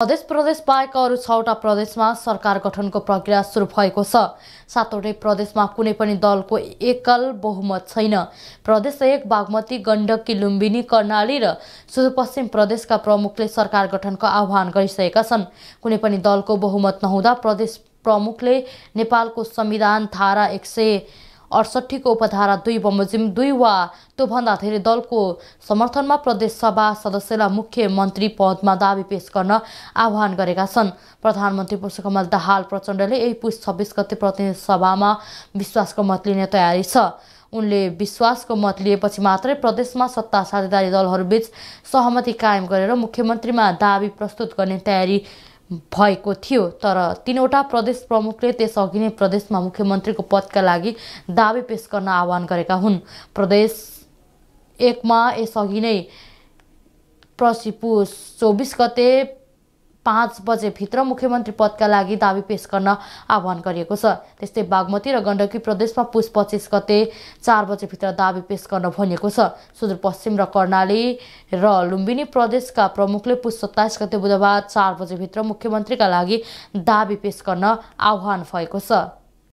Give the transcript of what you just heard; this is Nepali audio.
प्रदेश प्रदेश बाहेक अरू छवटा प्रदेशमा सरकार गठनको प्रक्रिया सुरु भएको छ सातवटै प्रदेशमा कुनै पनि दलको एकल बहुमत छैन प्रदेश एक बागमती गण्डकी लुम्बिनी कर्णाली र सुदूरपश्चिम प्रदेशका प्रमुखले सरकार गठनको आह्वान गरिसकेका छन् कुनै पनि दलको बहुमत नहुँदा प्रदेश प्रमुखले नेपालको संविधान धारा एक सय अडसट्ठीको उपधारा दुई बमोजिम दुई वा त्योभन्दा धेरै दलको समर्थनमा प्रदेशसभा सदस्यलाई मुख्यमन्त्री पदमा दावी पेश गर्न आह्वान गरेका छन् प्रधानमन्त्री पुष्पकमल दाहाल प्रचण्डले यही पुष छब्बिस गते प्रतिनिधि सभामा विश्वासको मत लिने तयारी छ उनले विश्वासको मत लिएपछि मात्रै प्रदेशमा सत्ता साझेदारी दलहरूबीच सहमति कायम गरेर मुख्यमन्त्रीमा दावी प्रस्तुत गर्ने तयारी भएको थियो तर तिनवटा प्रदेश प्रमुखले त्यसअघि नै प्रदेशमा मुख्यमन्त्रीको पदका लागि दावी पेस गर्न आह्वान गरेका हुन् प्रदेश एकमा यसअघि नै प्रसिपु चौबिस गते पाँच बजेभित्र मुख्यमन्त्री पदका लागि दावी पेश गर्न आह्वान गरिएको छ त्यस्तै बागमती र गण्डकी प्रदेशमा पुष पच्चिस गते चार बजेभित्र दावी पेश गर्न भनिएको छ सुदूरपश्चिम र कर्णाली र लुम्बिनी प्रदेशका प्रमुखले पुष सत्ताइस गते बुधबार चार बजेभित्र मुख्यमन्त्रीका लागि दावी पेश गर्न आह्वान भएको छ